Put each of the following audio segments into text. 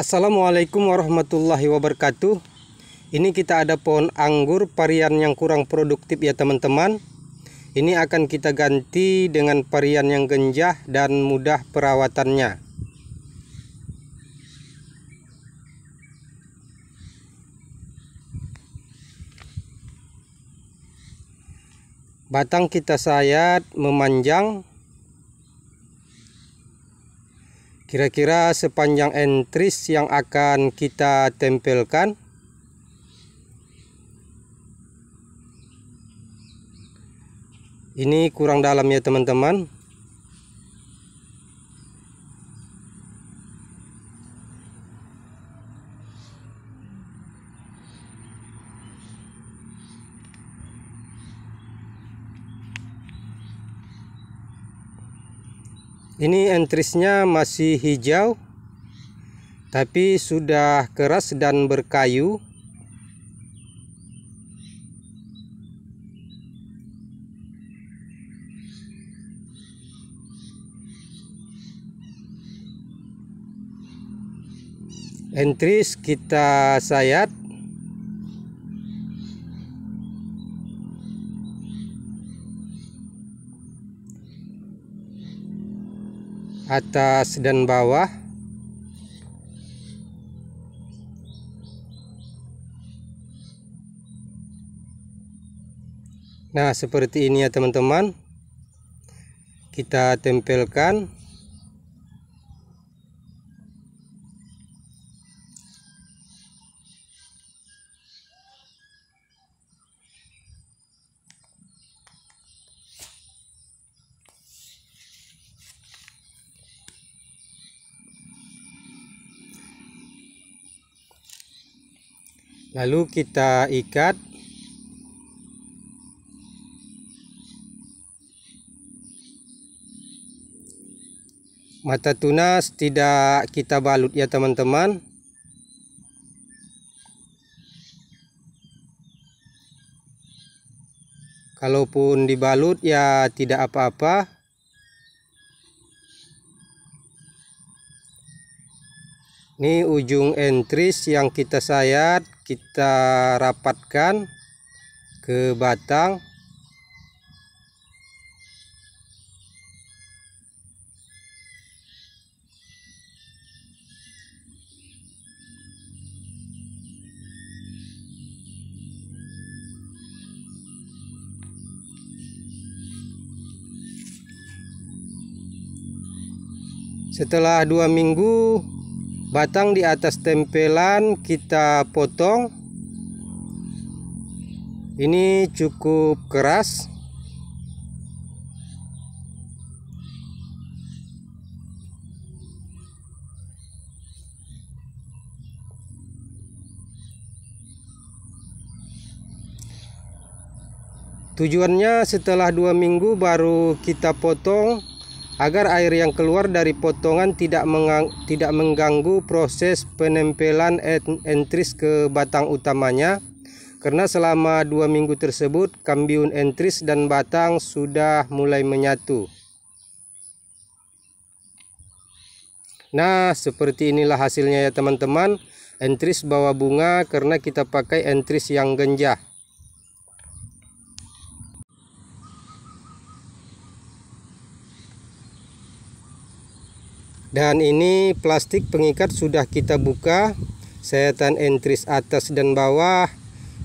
Assalamualaikum warahmatullahi wabarakatuh Ini kita ada pohon anggur varian yang kurang produktif ya teman-teman Ini akan kita ganti dengan varian yang genjah dan mudah perawatannya Batang kita sayat memanjang kira-kira sepanjang entris yang akan kita tempelkan ini kurang dalam ya teman-teman ini entrisnya masih hijau tapi sudah keras dan berkayu entris kita sayat atas dan bawah nah seperti ini ya teman-teman kita tempelkan lalu kita ikat mata tunas tidak kita balut ya teman-teman kalaupun dibalut ya tidak apa-apa ini ujung entris yang kita sayat kita rapatkan ke batang setelah dua minggu batang di atas tempelan kita potong ini cukup keras tujuannya setelah dua minggu baru kita potong agar air yang keluar dari potongan tidak tidak mengganggu proses penempelan entris ke batang utamanya karena selama dua minggu tersebut kambiun entris dan batang sudah mulai menyatu. Nah, seperti inilah hasilnya ya teman-teman. Entris bawa bunga karena kita pakai entris yang genjah. dan ini plastik pengikat sudah kita buka sayatan entris atas dan bawah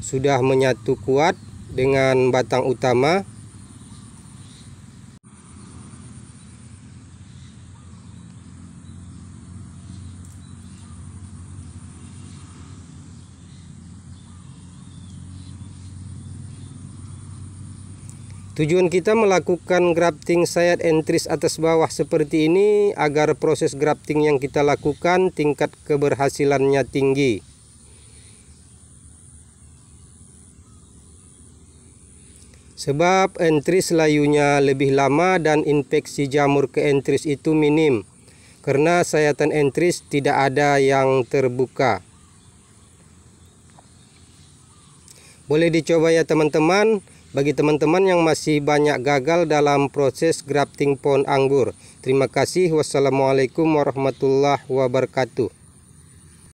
sudah menyatu kuat dengan batang utama Tujuan kita melakukan grafting sayat entris atas bawah seperti ini agar proses grafting yang kita lakukan tingkat keberhasilannya tinggi. Sebab entris layunya lebih lama dan infeksi jamur ke entris itu minim karena sayatan entris tidak ada yang terbuka. Boleh dicoba ya teman-teman bagi teman-teman yang masih banyak gagal dalam proses grafting pohon anggur. Terima kasih. Wassalamualaikum warahmatullahi wabarakatuh.